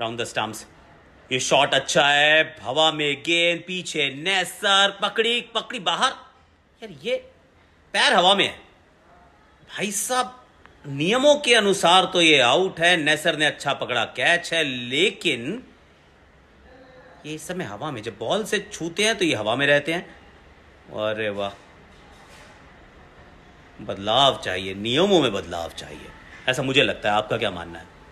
round the stumps ये shot अच्छा है हवा में गेंद पीछे नेसर पकड़ी पकड़ी बाहर यार ये पैर हवा में है भाई साहब नियमों के अनुसार तो ये आउट है नेसर ने अच्छा पकड़ा कैच है लेकिन ये इस समय हवा में जब बॉल से छूते हैं तो ये हवा में रहते हैं अरे वाह बदलाव चाहिए नियमों में बदलाव चाहिए ऐसा मुझे लगता है आपका क्या मानना है